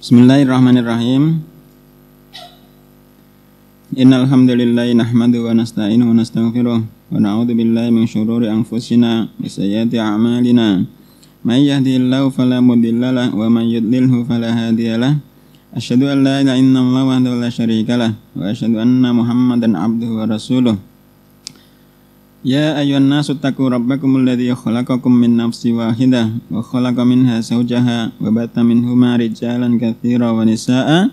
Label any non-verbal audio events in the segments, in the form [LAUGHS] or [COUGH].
Bismillahirrahmanirrahim. Innal hamdalillah nahmadu wa nasta'inu wa nastaghfiruh wa na'udzu billahi min shururi anfusina wa sayyiati a'malina. May yahdihillahu fala mudilla lah wa may yudlilhu fala hadiya lah. Asyhadu an la ilaha illallah wa la syarika lah wa asyhadu anna Muhammadan abduhu wa rasuluh. Ya ayuhan nasu taku rabbakum alladhi khalaqakum min nafsi wahidah wa khalaqa minha zawjaha wa bata minhuma rijalan katsira wa nisaa'a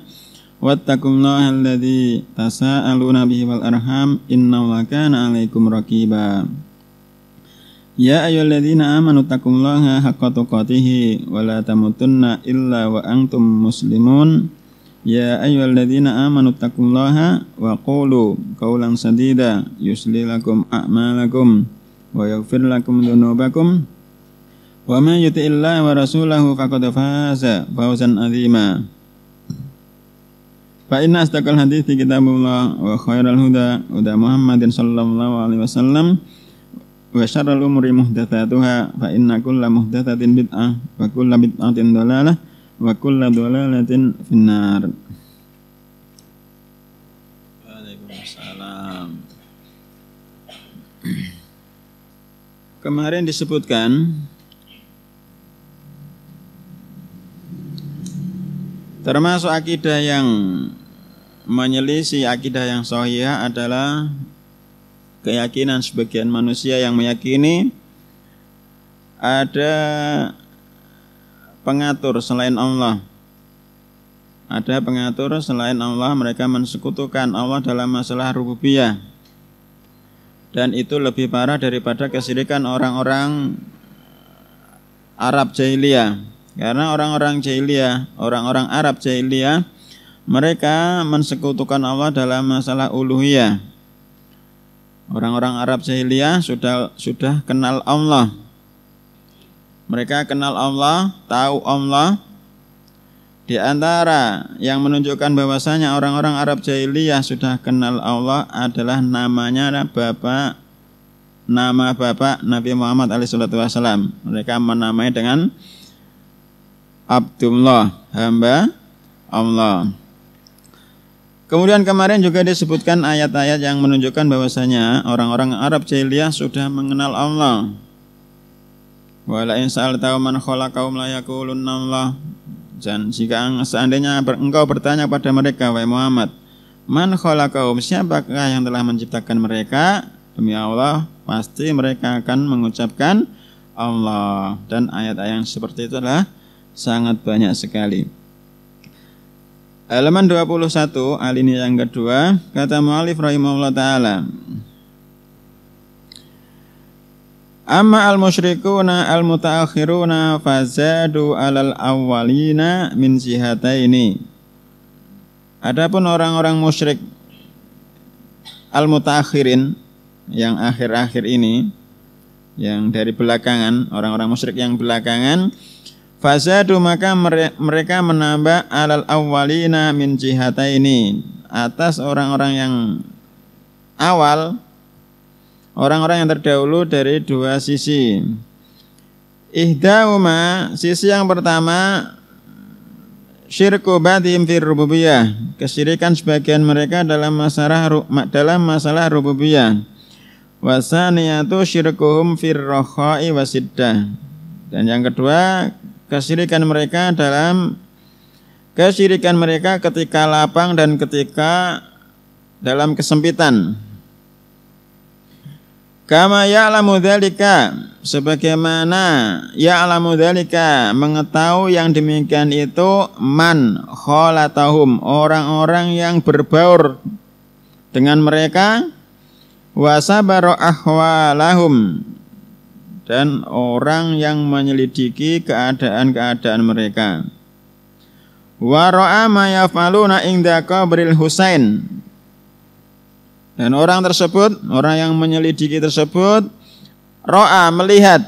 wattaqullaha alladhi tasaaluna bihi wal arham innallaha kana 'alaikum raqiba Ya ayyuhalladzina amanu taqullaha haqqa tuqatih wa la tamutunna illa wa antum muslimun Ya aiwal nadina'a manuk takun wa kolu kaulang sadida yusli lakum a'ma wa yau lakum dono bakum wa ma yutai illa wa rasulahu kakoda faasa fausan adima fa inaastakul hadisti kitabum lawa wa khairal huda wa damuhamma dien salam lawa wali wa salam wa sharalu murimu datatuha fa ina'kula mu datatin bit'a bakulabit'atin dolala wa kullu dhalalatin finnar Waalaikumsalam Kemarin disebutkan termasuk akidah yang menyelisi akidah yang sahih adalah keyakinan sebagian manusia yang meyakini ada pengatur selain Allah. Ada pengatur selain Allah, mereka mensekutukan Allah dalam masalah rububiyah. Dan itu lebih parah daripada kesirikan orang-orang Arab jahiliyah. Karena orang-orang jahiliyah, orang-orang Arab jahiliyah, mereka mensekutukan Allah dalam masalah uluhiyah. Orang-orang Arab jahiliyah sudah sudah kenal Allah mereka kenal Allah, tahu Allah. Di antara yang menunjukkan bahwasanya orang-orang Arab jahiliyah sudah kenal Allah adalah namanya Bapak nama Bapak Nabi Muhammad alaihissalam. Mereka menamai dengan Abdullah, hamba Allah. Kemudian kemarin juga disebutkan ayat-ayat yang menunjukkan bahwasanya orang-orang Arab jahiliyah sudah mengenal Allah Wala insal tahu man kaum la yaqulunna Allah. Dan jika seandainya engkau bertanya pada mereka, wahai Muhammad, man kaum Siapakah yang telah menciptakan mereka? Demi Allah, pasti mereka akan mengucapkan Allah. Dan ayat-ayat yang seperti itu adalah sangat banyak sekali. Halaman 21, alini yang kedua, kata mu'alif rahimahullah ta'ala. Amma al-musyrikuna al-mutaakhiruna fazadu alal awwalina min jihataini. Adapun orang-orang musyrik al-mutaakhirin yang akhir-akhir ini yang dari belakangan, orang-orang musyrik yang belakangan fazadu maka mereka menambah alal awwalina min ini atas orang-orang yang awal orang-orang yang terdahulu dari dua sisi. Ihdauma, sisi yang pertama syirku batim fi rububiyah, kesyirikan sebagian mereka dalam masalah dalam masalah rububiyah. Wasaniyatu syirkuhum fir rakhai wasiddah. Dan yang kedua, kesyirikan mereka dalam kesyirikan mereka ketika lapang dan ketika dalam kesempitan. Kama ya'lamu dhalika sebagaimana ya'lamu dhalika mengetahui yang demikian itu man kholatahum orang-orang yang berbaur dengan mereka Wasabaro ahwalahum dan orang yang menyelidiki keadaan-keadaan mereka. Wa ra'a ma yaf'aluna Husain dan orang tersebut, orang yang menyelidiki tersebut, ro'a melihat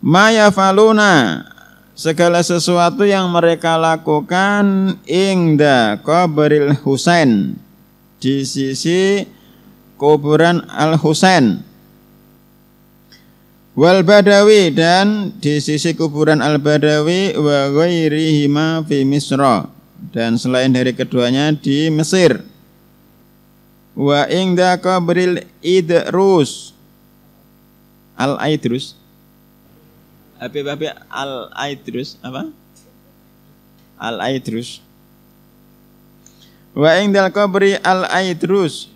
maya faluna segala sesuatu yang mereka lakukan ingda qabril Husain di sisi kuburan Al Husain wal Badawi dan di sisi kuburan Al Badawi wa ma fi Misra dan selain dari keduanya di Mesir. Wa ingda qabril idrus. Al-Aidrus. Apa apa Al-Aidrus apa? Al-Aidrus. Wa ingda qabri Al-Aidrus.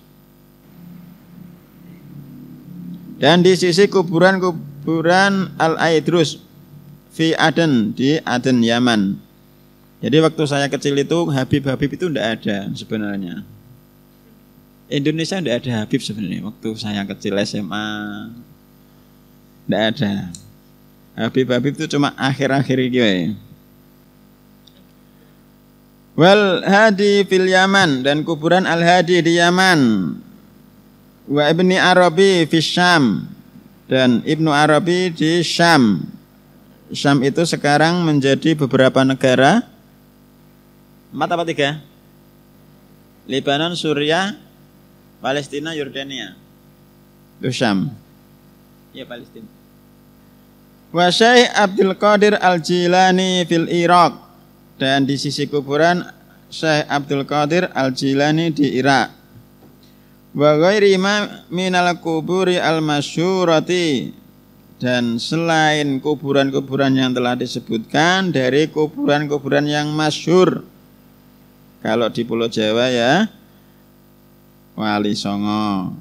Dan di sisi kuburan-kuburan Al-Aidrus fi Aden di Aden Yaman. Jadi waktu saya kecil itu Habib-Habib itu tidak ada sebenarnya. Indonesia tidak ada Habib sebenarnya waktu saya kecil SMA. tidak ada. Habib-Habib itu cuma akhir-akhir ini. Wal hadi fil Yaman dan kuburan Al Hadi di Yaman. Wa Ibni Arabi fi Syam dan Ibnu Arabi di Syam. Syam itu sekarang menjadi beberapa negara Empat apa tiga? Lebanon, Suriah, Palestina, Yordania. Dusham. Iya Ya Palestina. Wa Syekh Abdul Qadir Al-Jilani fil Irak dan di sisi kuburan Syekh Abdul Qadir Al-Jilani di Irak. Wa ghairi ma minal kuburi al-masyurati dan selain kuburan-kuburan yang telah disebutkan dari kuburan-kuburan yang masyur. Kalau di Pulau Jawa ya Wali Songo.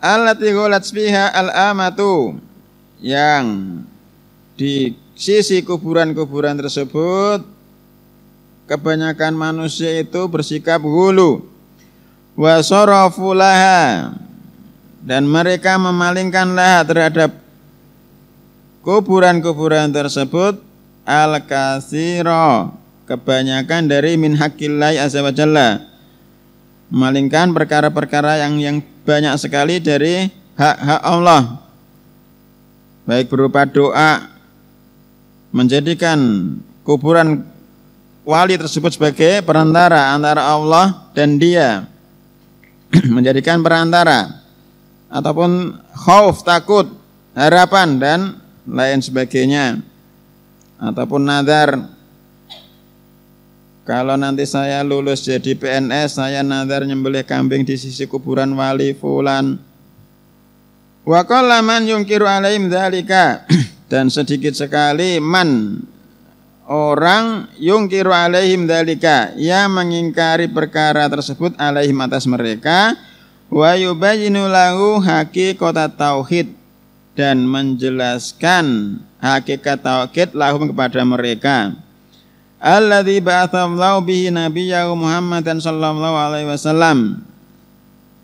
Allati ghulat fiha al-amatu yang di sisi kuburan-kuburan tersebut kebanyakan manusia itu bersikap hulu wa laha dan mereka memalingkan laha terhadap kuburan-kuburan tersebut al kasiro kebanyakan dari min hakilai azza wa malingkan perkara-perkara yang yang banyak sekali dari hak-hak Allah baik berupa doa menjadikan kuburan wali tersebut sebagai perantara antara Allah dan dia [CLEARS THROAT] menjadikan perantara ataupun khauf takut harapan dan lain sebagainya ataupun nazar kalau nanti saya lulus jadi PNS, saya nazar nyembelih kambing di sisi kuburan wali fulan. Wa man yungkiru alaihim dzalika. [CLEARS THROAT] Dan sedikit sekali man orang yungkiru alaihim dzalika yang mengingkari perkara tersebut alaihim atas mereka wa yubayyinu lahu haqiqata tauhid dan menjelaskan hakikat tauhid lahum kepada mereka alladzi ba'athallahu bihi nabiyahu Muhammadan sallallahu alaihi wasallam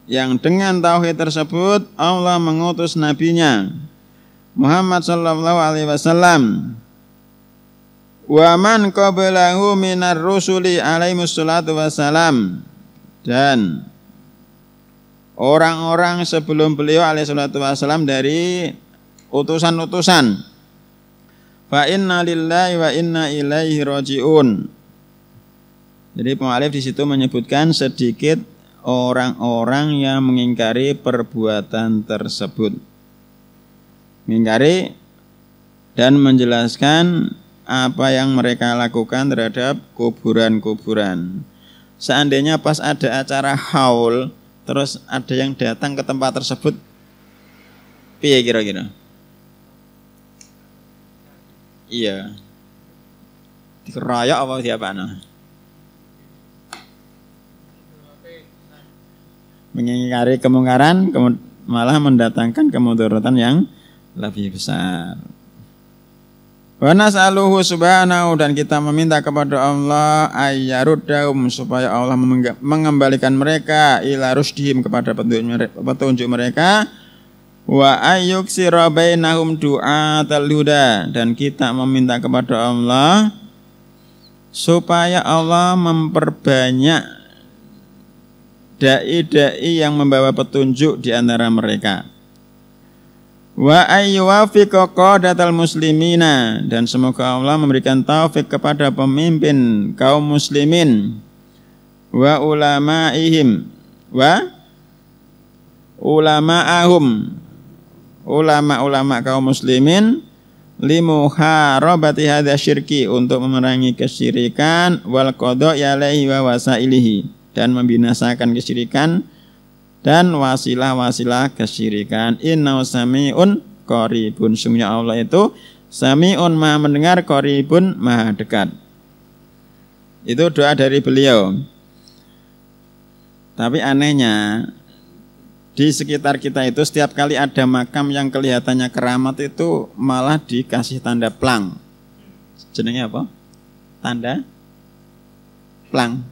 yang dengan tauhid tersebut Allah mengutus nabinya Muhammad sallallahu alaihi wasallam wa man qablahu minar rusuli alaihi wassalatu wassalam dan orang-orang sebelum beliau alaihi salatu wassalam dari utusan-utusan Fa inna lillahi wa inna ilaihi rajiun. Jadi pengalif di situ menyebutkan sedikit orang-orang yang mengingkari perbuatan tersebut. Mengingkari dan menjelaskan apa yang mereka lakukan terhadap kuburan-kuburan. Seandainya pas ada acara haul, terus ada yang datang ke tempat tersebut, piye kira-kira? Iya. raya apa siapa nah? Mengingkari kemungkaran malah mendatangkan kemudaratan yang lebih besar. Wa nas'aluhu subhanahu dan kita meminta kepada Allah ayyaruddahum supaya Allah mengembalikan mereka ila rusdihim kepada petunjuk mereka wa ayyuk sirabainahum du'a taluda dan kita meminta kepada Allah supaya Allah memperbanyak dai-dai yang membawa petunjuk di antara mereka wa ayyuwafiqa qadatal muslimina dan semoga Allah memberikan taufik kepada pemimpin kaum muslimin wa ulama'ihim wa ulama'ahum ulama-ulama kaum muslimin limuharabati hadza syirki untuk memerangi kesyirikan wal qadha'i alaihi wa wasailihi dan membinasakan kesyirikan dan wasilah-wasilah kesyirikan inna samiun qaribun sungguhnya Allah itu samiun maha mendengar qaribun maha dekat itu doa dari beliau tapi anehnya di sekitar kita itu setiap kali ada makam yang kelihatannya keramat itu malah dikasih tanda plang. Jenenge apa? Tanda plang.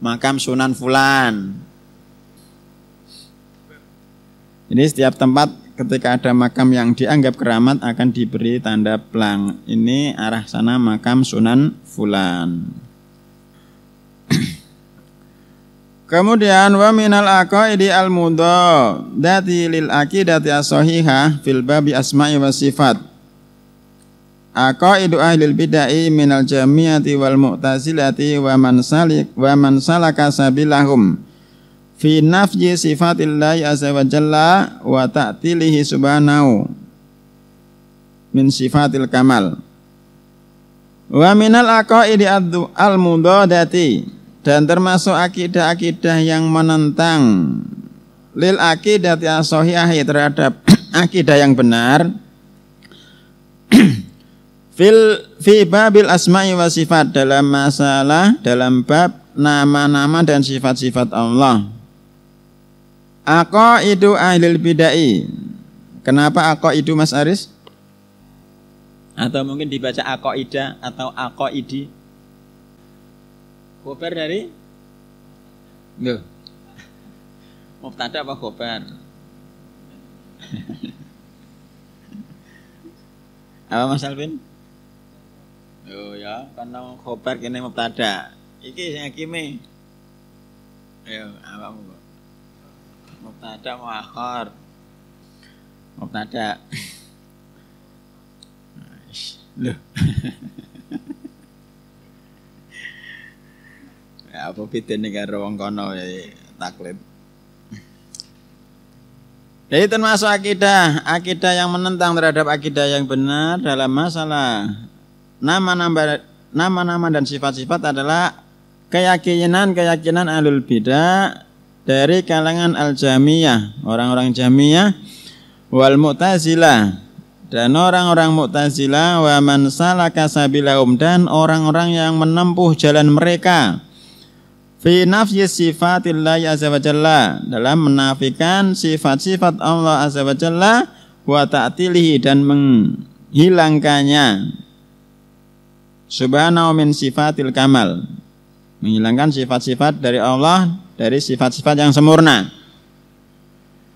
Makam Sunan Fulan. Ini setiap tempat ketika ada makam yang dianggap keramat akan diberi tanda plang. Ini arah sana makam Sunan Fulan. [CLEARS THROAT] Kemudian wa minal aqaidi al mudha dati lil aqidati as-sahihah fil babi asma'i wa sifat. Aqaidu ahlil bid'ah minal jamiyati wal mu'tazilati wa man salik wa man salaka sabilahum fi nafyi sifatillahi azza wa jalla wa ta'tilihi subhanahu min sifatil kamal. Wa minal aqaidi al mudadati dan termasuk akidah-akidah yang menentang lil akidah asohiyah terhadap [CLEARS THROAT] akidah yang benar [CLEARS THROAT] fil fi babil asma'i wa sifat dalam masalah dalam bab nama-nama dan sifat-sifat Allah itu ahlil bidai kenapa itu Mas Aris atau mungkin dibaca aqaida atau aqaidi Gober dari? Loh. Mubtada apa gober? apa Mas Alvin? Oh ya, karena gober kini mubtada. Iki yang kimi, Ayo, apa mau? Mubtada mau Mubtada. Loh. [LAUGHS] Ya, apa bedane karo wong kono ya, ya, taklid. Jadi ya, termasuk akidah, akidah yang menentang terhadap akidah yang benar dalam masalah nama-nama nama-nama dan sifat-sifat adalah keyakinan-keyakinan alul bidah dari kalangan al-jamiyah, orang-orang jamiyah wal mu'tazilah dan orang-orang mu'tazilah wa man salaka sabilahum dan orang-orang yang menempuh jalan mereka fi nafyi sifatillahi azza wa jalla dalam menafikan sifat-sifat Allah azza wa jalla wa ta'tilihi dan menghilangkannya subhanahu min sifatil kamal menghilangkan sifat-sifat dari Allah dari sifat-sifat yang sempurna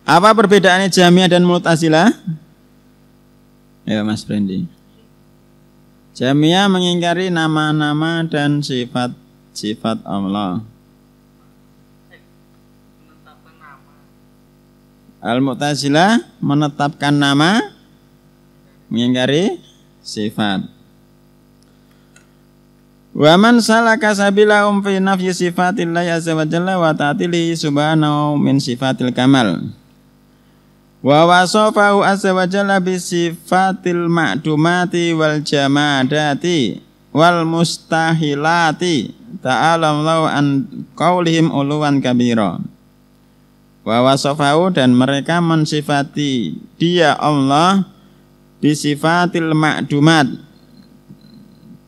apa perbedaannya Jamiah dan Mu'tazilah ya Mas Brendi Jamiah mengingkari nama-nama dan sifat-sifat Allah Al-Mu'tazilah menetapkan nama mengingkari sifat. Wa man salaka sabila um fi nafyi sifatillah azza wa jalla wa ta'tili subhanahu min sifatil kamal. Wa wasafahu azza wa jalla bi sifatil ma'dumati wal jamadati wal mustahilati ta'ala an qaulihim uluwan kabira wawasofahu dan mereka mensifati dia Allah bisifatil ma'dumat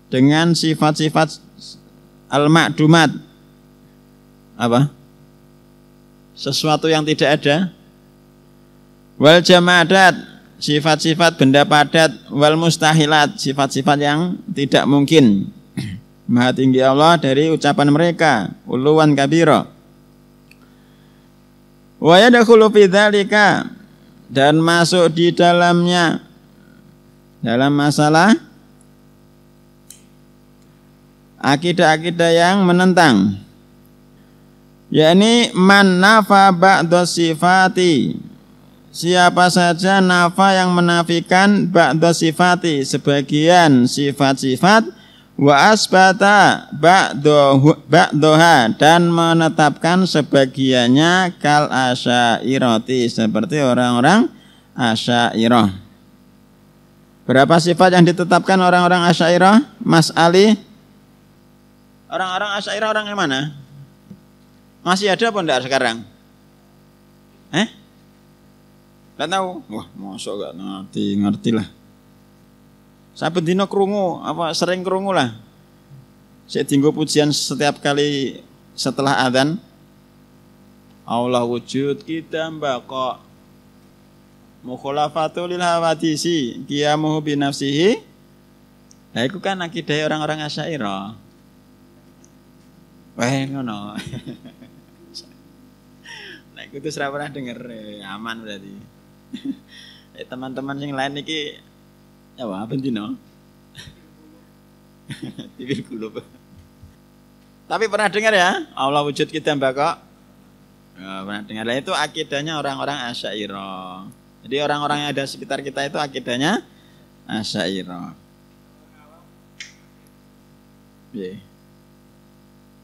dengan sifat-sifat al-ma'dumat apa sesuatu yang tidak ada wal jamadat sifat-sifat benda padat wal mustahilat sifat-sifat yang tidak mungkin [CLEARS THROAT] maha tinggi Allah dari ucapan mereka uluan kabiro wa yadkhulu fi dzalika dan masuk di dalamnya dalam masalah akidah-akidah yang menentang yakni man nafa ba'da sifati siapa saja nafa yang menafikan ba'da sifati sebagian sifat-sifat wa asbata ba'doha dan menetapkan sebagiannya kal asyairati seperti orang-orang asyairah berapa sifat yang ditetapkan orang-orang asyairah Mas Ali orang-orang asyairah orang yang mana masih ada apa enggak sekarang eh enggak tahu wah masuk enggak ngerti ngerti Saben dina krungu apa sering krungu lah. saya dinggo pujian setiap kali setelah adzan. Allah wujud kita mbak kok lil hawadisi qiyamuhu bi nafsihi. Nah itu kan akidah orang-orang Asy'ariyah. Wah ngono. nah itu tuh pernah denger, eh, aman berarti. [LAUGHS] Teman-teman yang lain niki wah apa no kulub. Tapi pernah dengar ya, Allah wujud kita mbak kok. Ya, pernah dengar lah itu akidahnya orang-orang asyairah. Jadi orang-orang yang ada sekitar kita itu akidahnya asyairah. Iya.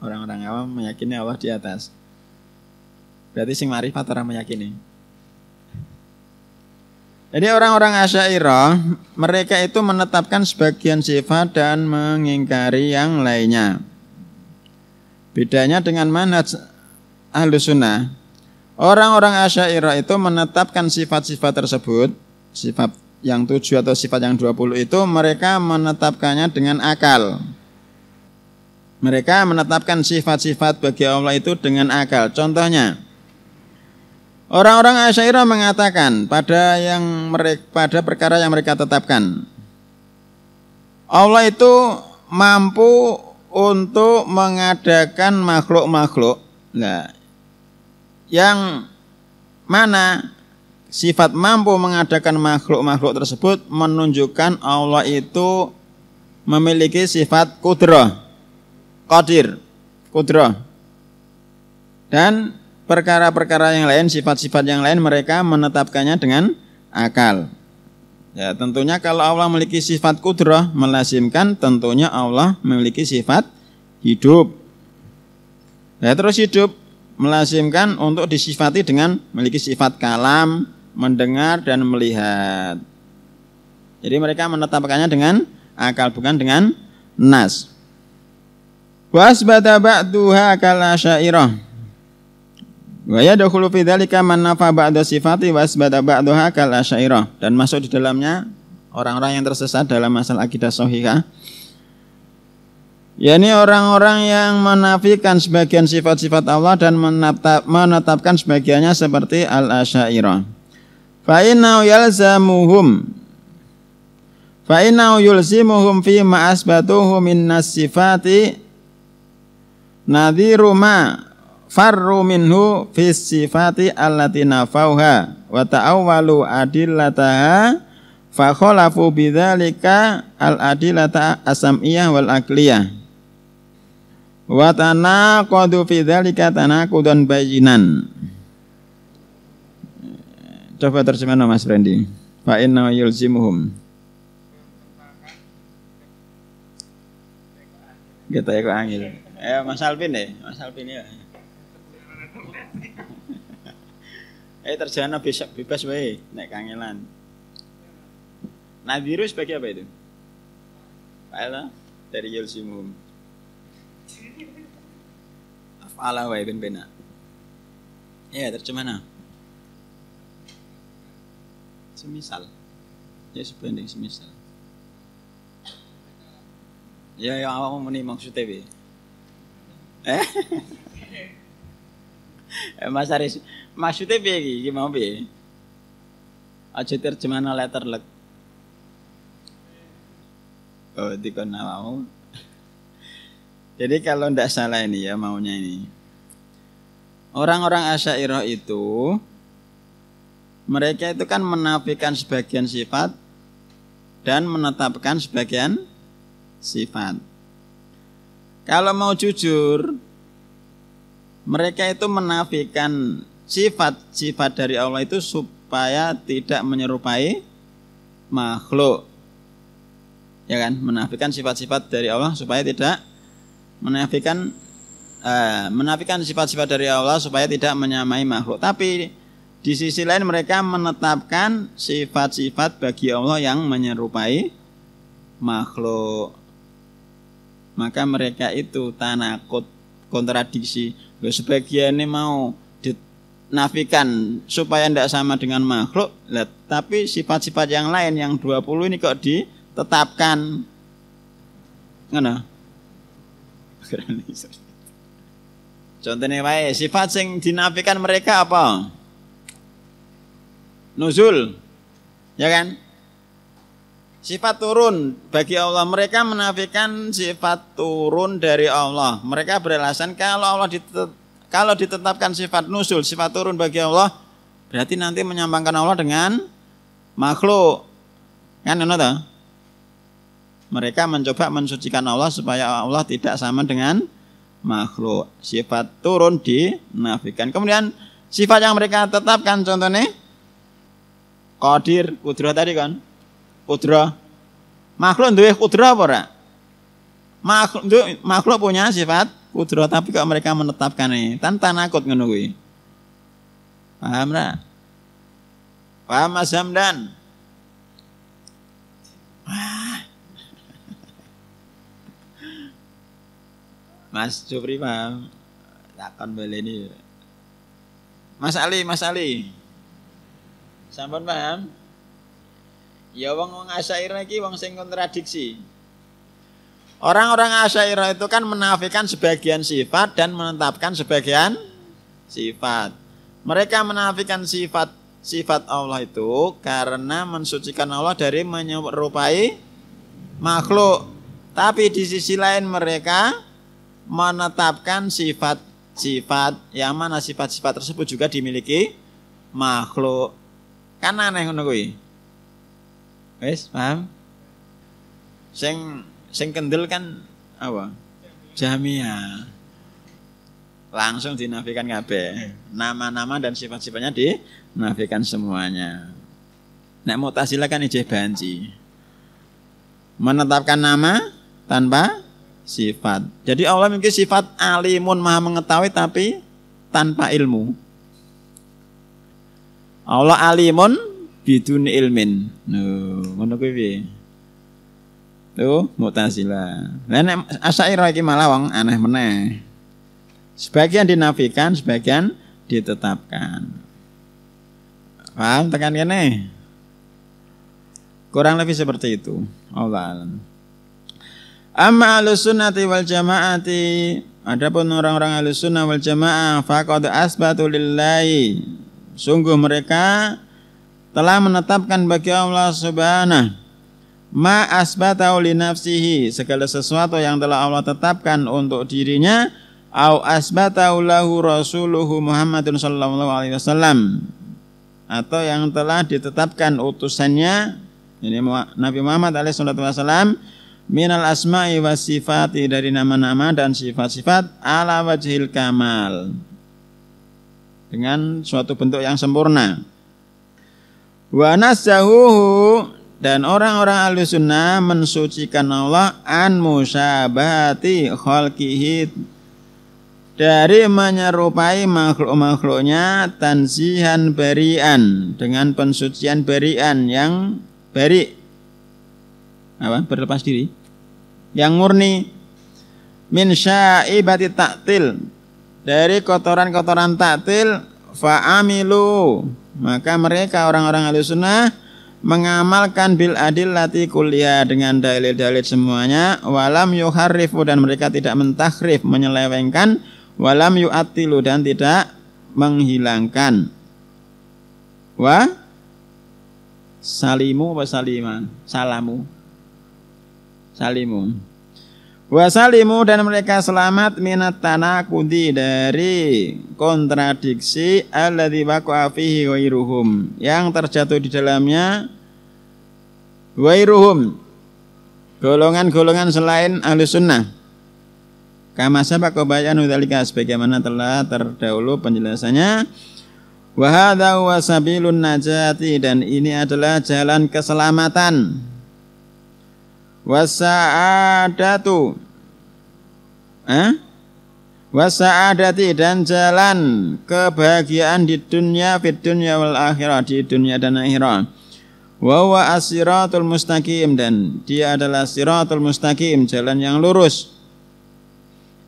Orang-orang awam meyakini Allah di atas. Berarti sing marifat orang meyakini. Jadi orang-orang Asyairah, mereka itu menetapkan sebagian sifat dan mengingkari yang lainnya. Bedanya dengan manhaj ahlu sunnah. Orang-orang Asyairah itu menetapkan sifat-sifat tersebut, sifat yang tujuh atau sifat yang 20 itu mereka menetapkannya dengan akal. Mereka menetapkan sifat-sifat bagi Allah itu dengan akal. Contohnya, Orang-orang Asyairah mengatakan pada yang mereka, pada perkara yang mereka tetapkan. Allah itu mampu untuk mengadakan makhluk-makhluk nah, yang mana sifat mampu mengadakan makhluk-makhluk tersebut menunjukkan Allah itu memiliki sifat kudroh, qadir, kudroh. Dan perkara-perkara yang lain, sifat-sifat yang lain mereka menetapkannya dengan akal. Ya, tentunya kalau Allah memiliki sifat kudrah melazimkan tentunya Allah memiliki sifat hidup. Ya, terus hidup melazimkan untuk disifati dengan memiliki sifat kalam, mendengar dan melihat. Jadi mereka menetapkannya dengan akal bukan dengan nas. Wasbata ba'duha kala syairah Wa yadkhulu fi dzalika man nafa ba'da sifati wa asbata ba'daha kal dan masuk di dalamnya orang-orang yang tersesat dalam masalah akidah sahihah. yakni orang-orang yang menafikan sebagian sifat-sifat Allah dan menetap, menetapkan sebagiannya seperti al-asyairah. Fa innahu yalzamuhum fa innahu yulzimuhum fi ma asbatuhu min sifati nadhiru ma farru minhu fi sifati allati nafauha wa ta'awwalu adillataha fa khalafu bidzalika al adillata asamiyah wal aqliyah wa tanaqadu fi dzalika tanaqudan bayinan coba terjemahan Mas Randy fa inna yulzimuhum kita ikut angin eh Mas Alvin ya Mas Alvin ya eh terjana besok bebas wae nek kangelan. Nadiru sebagai apa itu? Pahala dari Yulsimum. Af'ala wae ben bena. Ya, tercemana. Semisal. Ya sebanding semisal. Ya, ya mau muni maksudnya piye? Eh? [LAUGHS] Eh, Mas Aris, maksudnya piye iki? Iki mau piye? Aja terjemahan letter lek. Oh, dikon mau. Jadi kalau tidak salah ini ya maunya ini. Orang-orang Asyairah itu mereka itu kan menafikan sebagian sifat dan menetapkan sebagian sifat. Kalau mau jujur, mereka itu menafikan sifat-sifat dari Allah itu supaya tidak menyerupai makhluk. Ya kan? Menafikan sifat-sifat dari Allah supaya tidak menafikan eh, menafikan sifat-sifat dari Allah supaya tidak menyamai makhluk. Tapi di sisi lain mereka menetapkan sifat-sifat bagi Allah yang menyerupai makhluk. Maka mereka itu tanakut kontradiksi sebagian ini mau dinafikan supaya tidak sama dengan makhluk, lah, tapi sifat-sifat yang lain yang 20 ini kok ditetapkan. Ngono. [LAUGHS] Contohnya wae, sifat yang dinafikan mereka apa? Nuzul. Ya kan? Sifat turun bagi Allah mereka menafikan sifat turun dari Allah. Mereka beralasan kalau Allah ditet kalau ditetapkan sifat nusul, sifat turun bagi Allah, berarti nanti menyambangkan Allah dengan makhluk. Kan ngono Mereka mencoba mensucikan Allah supaya Allah tidak sama dengan makhluk. Sifat turun dinafikan. Kemudian sifat yang mereka tetapkan contohnya qadir, kudrah tadi kan kudro. Makhluk duwe kudro apa ora? Makhluk, makhluk punya sifat kudro tapi kok mereka menetapkan ini tanpa nakut ngono Paham ra? Paham Mas Hamdan? Mas Jupri paham takon ini. Mas Ali, Mas Ali. Sampun paham? Ya wong-wong Asy'ariyah iki wong sing kontradiksi. Orang-orang Asy'ariyah itu kan menafikan sebagian sifat dan menetapkan sebagian sifat. Mereka menafikan sifat sifat Allah itu karena mensucikan Allah dari menyerupai makhluk. Tapi di sisi lain mereka menetapkan sifat-sifat yang mana sifat-sifat tersebut juga dimiliki makhluk. Kan aneh ngono kuwi. Wes, paham? Sing sing kendel kan apa? Jamia. Langsung dinafikan kabeh. Iya. Nama-nama dan sifat-sifatnya dinafikan semuanya. Nek mutazila kan ijeh banci. Menetapkan nama tanpa sifat. Jadi Allah memiliki sifat alimun maha mengetahui tapi tanpa ilmu. Allah alimun bidun ilmin. No, ngono kuwi piye? Tuh, Mu'tazilah. Lah nek asaira iki malah wong aneh meneh. Sebagian dinafikan, sebagian ditetapkan. Paham tekan kene? Kurang lebih seperti itu. Allah alam. Amma sunnati wal jamaati Adapun orang-orang ahlus sunnah wal jamaah Fakadu asbatu lillahi Sungguh mereka telah menetapkan bagi Allah Subhanahu ma asbatahu li nafsihi segala sesuatu yang telah Allah tetapkan untuk dirinya au asbatahu lahu rasuluhu Muhammadun sallallahu alaihi wasallam atau yang telah ditetapkan utusannya ini Nabi Muhammad alaihi wasallam minal asma'i wa sifati dari nama-nama dan sifat-sifat ala wajhil kamal dengan suatu bentuk yang sempurna Wanasahuhu dan orang-orang ahlu sunnah mensucikan Allah an Musabati khalqihi dari menyerupai makhluk-makhluknya tansihan berian dengan pensucian berian yang beri apa berlepas diri yang murni min syaibati taktil dari kotoran-kotoran taktil fa'amilu maka mereka orang-orang Ahlussunnah mengamalkan bil adil lati kuliah dengan dalil-dalil semuanya walam yuharifu dan mereka tidak mentahrif menyelewengkan walam yuatilu dan tidak menghilangkan wa salimu wa saliman salamu salimun Wasalimu dan mereka selamat minat tanakudi dari kontradiksi alladzi waqa'a fihi wairuhum yang terjatuh di dalamnya wairuhum golongan-golongan selain ahli sunnah kama sabak kebayaan utalika sebagaimana telah terdahulu penjelasannya wa wasabilun najati dan ini adalah jalan keselamatan wasa'adatu eh? wasa'adati dan jalan kebahagiaan di dunia fit dunia wal akhirah di dunia dan akhirat wa huwa asiratul mustaqim dan dia adalah siratul mustaqim jalan yang lurus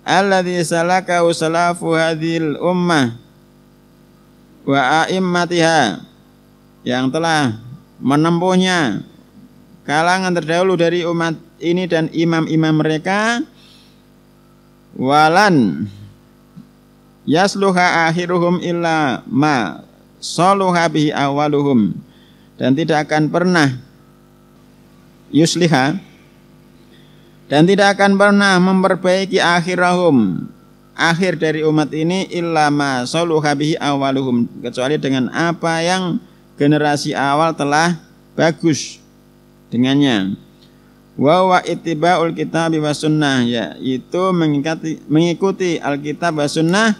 alladhi salaka usalafu hadhil ummah wa a'immatiha yang telah menempuhnya kalangan terdahulu dari umat ini dan imam-imam mereka walan yasluha akhiruhum illa ma soluha bihi awaluhum dan tidak akan pernah yusliha dan tidak akan pernah memperbaiki akhirahum akhir dari umat ini ma soluha bihi awaluhum kecuali dengan apa yang generasi awal telah bagus dengannya wa wa ittibaul kitab wa sunnah ya, yaitu mengikuti mengikuti alkitab wa sunnah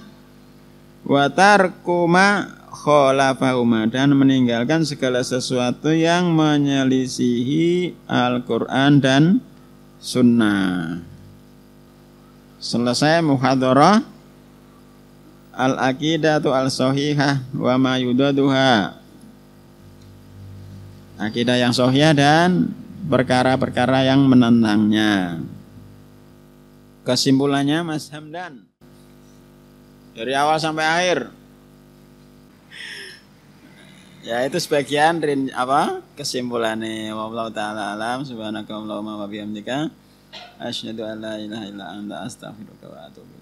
wa tarkuma khalafahuma dan meninggalkan segala sesuatu yang menyelisihi Al-Qur'an dan sunnah selesai muhadharah al-aqidah al-sahihah wa ma yudaduha akidah yang sohya dan perkara-perkara yang menentangnya. Kesimpulannya Mas Hamdan dari awal sampai akhir. Ya itu sebagian dari apa kesimpulannya. Wallahu taala alam subhanakallahumma wa bihamdika asyhadu an ilaha illa anta astaghfiruka wa atubu